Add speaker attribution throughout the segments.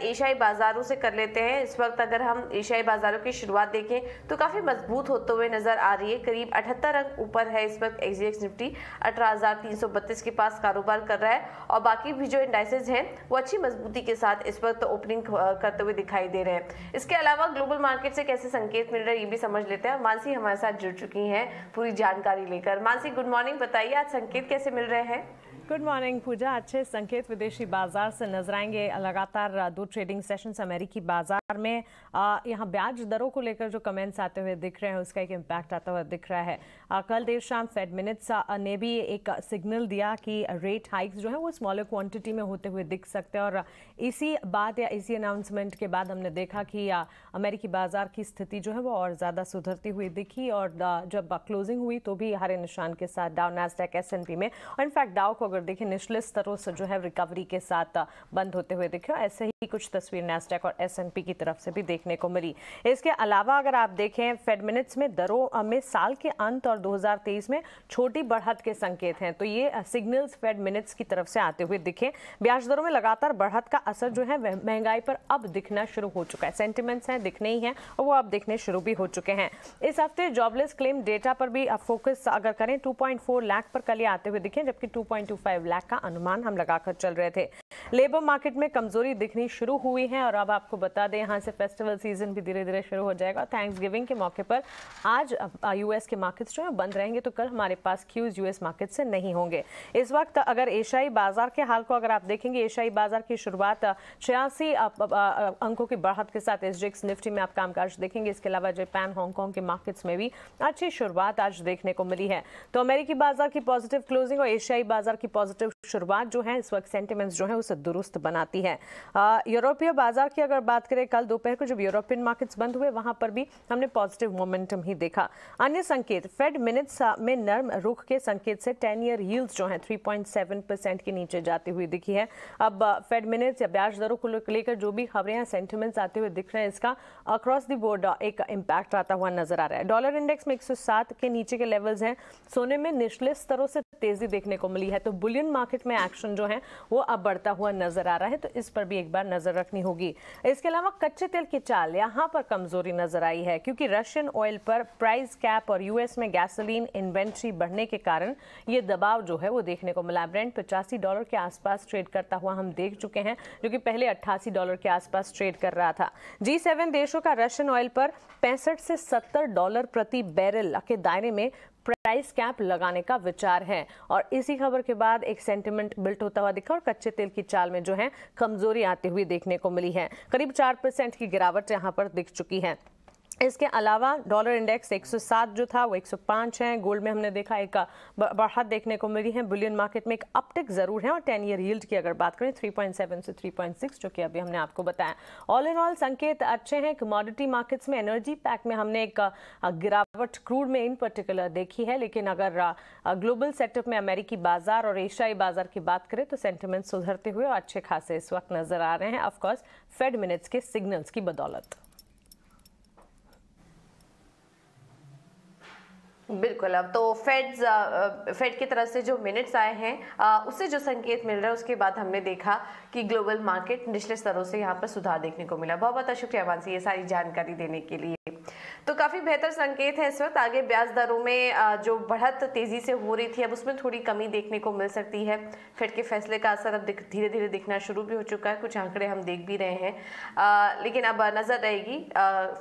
Speaker 1: एशियाई बाजारों से कर लेते हैं इस वक्त अगर हम एशियाई बाजारों की शुरुआत देखें तो काफ़ी मजबूत होते हुए नजर आ रही है करीब अठहत्तर अंक ऊपर है इस वक्त एक्सडीएक्स निफ्टी अठारह के पास कारोबार कर रहा है और बाकी भी जो इंडाइसेज हैं वो अच्छी मजबूती के साथ इस वक्त ओपनिंग करते हुए दिखाई दे रहे हैं इसके अलावा ग्लोबल मार्केट से कैसे संकेत मिल रहा है ये भी समझ लेते
Speaker 2: हैं मानसी हमारे साथ जुड़ चुकी है पूरी जानकारी लेकर मानसी गुड मॉर्निंग बताइए आज संकेत कैसे मिल रहे हैं गुड मॉर्निंग पूजा अच्छे संकेत विदेशी बाजार से नजर आएंगे लगातार दो ट्रेडिंग सेशन अमेरिकी बाजार में यहाँ ब्याज दरों को लेकर जो कमेंट्स आते हुए दिख रहे हैं उसका एक इम्पैक्ट आता हुआ दिख रहा है कल देर शाम फेड मिनट्स ने भी एक सिग्नल दिया कि रेट हाइक्स जो है वो स्मॉलर क्वांटिटी में होते हुए दिख सकते हैं और इसी बात या इसी अनाउंसमेंट के बाद हमने देखा कि अमेरिकी बाजार की स्थिति जो है वो और ज़्यादा सुधरती हुई दिखी और जब क्लोजिंग हुई तो भी हरे निशान के साथ डाउ एस एस में और इनफैक्ट डाउ को अगर और देखिए निचले स्तरों से जो है रिकवरी के साथ बंद होते हुए देखे ऐसे ही कुछ तस्वीर नेस्टेक और एसएनपी की तरफ से भी देखने को मिली इसके अलावा अगर आप देखें फेड मिनट्स में दरों में साल के अंत और 2023 में छोटी बढ़त के संकेत हैं तो ये सिग्नल्स फेड मिनट्स की तरफ से आते हुए दिखे ब्याज दरों में लगातार बढ़त का असर जो है महंगाई पर अब दिखना शुरू हो चुका है सेंटिमेंट्स हैं दिखने ही हैं और वो अब दिखने शुरू भी हो चुके हैं इस हफ्ते जॉबलेस क्लेम डेटा पर भी फोकस अगर करें टू लाख पर कल आते हुए दिखे जबकि टू फाइव लाख का अनुमान हम लगाकर चल रहे थे लेबर मार्केट में कमज़ोरी दिखनी शुरू हुई है और अब आपको बता दें यहाँ से फेस्टिवल सीजन भी धीरे धीरे शुरू हो जाएगा थैंक्स गिविंग के मौके पर आज यूएस के मार्केट्स जो है बंद रहेंगे तो कल हमारे पास क्यूज़ यूएस मार्केट से नहीं होंगे इस वक्त अगर एशियाई बाजार के हाल को अगर आप देखेंगे एशियाई बाजार की शुरुआत छियासी अंकों की बढ़त के साथ एस निफ्टी में आप कामकाज देखेंगे इसके अलावा जापान हांगकॉन्ग के मार्केट्स में भी अच्छी शुरुआत आज देखने को मिली है तो अमेरिकी बाजार की पॉजिटिव क्लोजिंग और एशियाई बाजार की पॉजिटिव शुरुआत जो है इस वक्त सेंटिमेंट्स जो है उसे दुरुस्त बनाती है यूरोपीय बाजार की अगर बात करें कल दोपहर को जब यूरोपियन मार्केट्स बंद हुए वहां पर भी हमने पॉजिटिव मोमेंटम ही देखा अन्य संकेत फेड मिनट्स में नर्म रुख के संकेत से टेन ईयर यील्ड्स जो है थ्री के नीचे जाती हुई दिखी है अब फेड मिनट्स या ब्याज दरों को लेकर जो भी खबरें हैं सेंटिमेंट्स आते हुए दिख रहे हैं इसका अक्रॉस दी बोर्ड एक इम्पैक्ट आता हुआ नजर आ रहा है डॉलर इंडेक्स में 107 के नीचे के लेवल्स हैं सोने में निचले स्तरों से तेजी देखने को मिली है तो बुलियन मार्केट में एक्शन जो है वो अब बढ़ता हुआ हुआ नजर आ रहा है तो इस पर भी एक बार नजर रखनी होगी इसके अलावा कच्चे तेल की चाल यहाँ पर कमजोरी नजर आई है क्योंकि रशियन ऑयल पर प्राइस कैप और यूएस में गैसोलीन इन्वेंट्री बढ़ने के कारण ये दबाव जो है वो देखने को मिला ब्रेंड पचासी डॉलर के आसपास ट्रेड करता हुआ हम देख चुके हैं जो कि पहले अट्ठासी डॉलर के आसपास ट्रेड कर रहा था जी देशों का रशियन ऑयल पर पैंसठ से सत्तर डॉलर प्रति बैरल के दायरे में प्राइस कैंप लगाने का विचार है और इसी खबर के बाद एक सेंटिमेंट बिल्ट होता हुआ दिखा और कच्चे तेल की चाल में जो है कमजोरी आती हुई देखने को मिली है करीब चार परसेंट की गिरावट यहाँ पर दिख चुकी है इसके अलावा डॉलर इंडेक्स 107 जो था वो 105 है गोल्ड में हमने देखा एक बढ़त देखने को मिली है बुलियन मार्केट में एक अपटिक ज़रूर है और टेन ईयर यील्ड की अगर बात करें 3.7 से 3.6 जो कि अभी हमने आपको बताया ऑल इन ऑल संकेत अच्छे हैं कमोडिटी मार्केट्स में एनर्जी पैक में हमने एक गिरावट क्रूड में इन पर्टिकुलर देखी है लेकिन अगर ग्लोबल सेटअप में अमेरिकी बाजार और एशियाई बाजार की बात करें तो सेंटिमेंट सुधरते हुए अच्छे खासे इस वक्त नज़र आ रहे हैं ऑफकोर्स फेड मिनट्स के सिग्नल्स की बदौलत
Speaker 1: बिल्कुल अब तो फेड फेड की तरफ से जो मिनट्स आए हैं उससे जो संकेत मिल रहा है उसके बाद हमने देखा कि ग्लोबल मार्केट निचले स्तरों से यहाँ पर सुधार देखने को मिला बहुत बहुत शुक्रिया मानसी ये सारी जानकारी देने के लिए तो काफ़ी बेहतर संकेत है इस वक्त आगे ब्याज दरों में जो बढ़त तेज़ी से हो रही थी अब उसमें थोड़ी कमी देखने को मिल सकती है फेड के फैसले का असर अब धीरे धीरे दिखना शुरू भी हो चुका है कुछ आंकड़े हम देख भी रहे हैं लेकिन अब नज़र रहेगी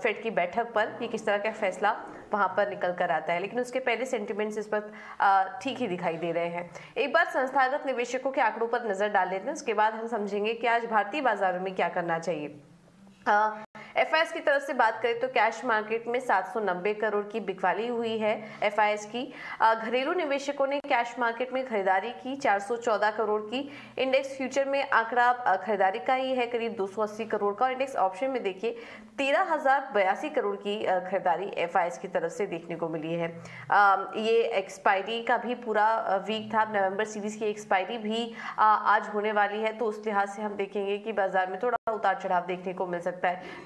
Speaker 1: फेड की बैठक पर कि किस तरह का फैसला वहाँ पर निकल कर आता है लेकिन उसके पहले सेंटिमेंट्स इस वक्त ठीक ही दिखाई दे रहे हैं एक बार संस्थागत निवेशकों के आंकड़ों पर नज़र डाल लेते हैं उसके बाद हम समझेंगे कि आज भारतीय बाजारों में क्या करना चाहिए एफ की तरफ से बात करें तो कैश मार्केट में सात करोड़ की बिकवाली हुई है एफ की घरेलू निवेशकों ने कैश मार्केट में खरीदारी की 414 करोड़ की इंडेक्स फ्यूचर में आंकड़ा खरीदारी का ही है करीब 280 करोड़ का इंडेक्स ऑप्शन में देखिए तेरह करोड़ की खरीदारी एफ की तरफ से देखने को मिली है ये एक्सपायरी का भी पूरा वीक था नवंबर सीरीज की एक्सपायरी भी आज होने वाली है तो उस लिहाज से हम देखेंगे कि बाजार में थोड़ा उतार चढ़ाव देखने को मिल सकता है